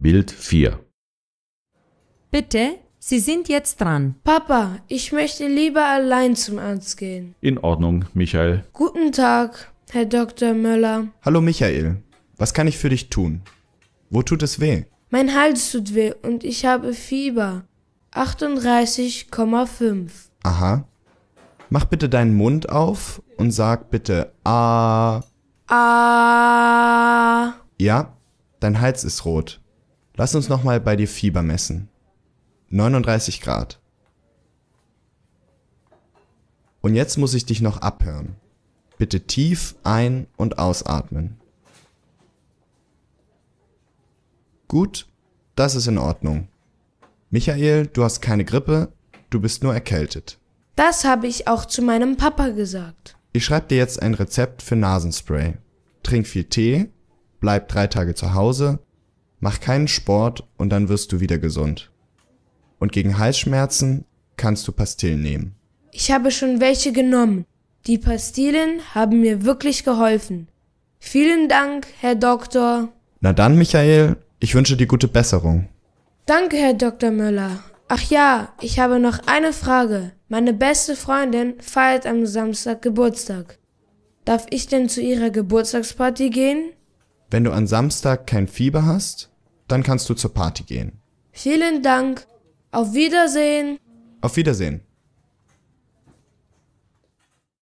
Bild 4 Bitte, Sie sind jetzt dran. Papa, ich möchte lieber allein zum Arzt gehen. In Ordnung, Michael. Guten Tag, Herr Dr. Möller. Hallo Michael, was kann ich für dich tun? Wo tut es weh? Mein Hals tut weh und ich habe Fieber. 38,5. Aha. Mach bitte deinen Mund auf und sag bitte A. Ah. A. Ah. Ja, dein Hals ist rot. Lass uns nochmal bei dir Fieber messen. 39 Grad. Und jetzt muss ich dich noch abhören. Bitte tief ein- und ausatmen. Gut, das ist in Ordnung. Michael, du hast keine Grippe, du bist nur erkältet. Das habe ich auch zu meinem Papa gesagt. Ich schreibe dir jetzt ein Rezept für Nasenspray. Trink viel Tee, bleib drei Tage zu Hause Mach keinen Sport und dann wirst du wieder gesund. Und gegen Halsschmerzen kannst du Pastillen nehmen. Ich habe schon welche genommen. Die Pastillen haben mir wirklich geholfen. Vielen Dank, Herr Doktor. Na dann, Michael, ich wünsche dir gute Besserung. Danke, Herr Dr. Müller. Ach ja, ich habe noch eine Frage. Meine beste Freundin feiert am Samstag Geburtstag. Darf ich denn zu ihrer Geburtstagsparty gehen? Wenn du an Samstag kein Fieber hast, dann kannst du zur Party gehen. Vielen Dank. Auf Wiedersehen. Auf Wiedersehen.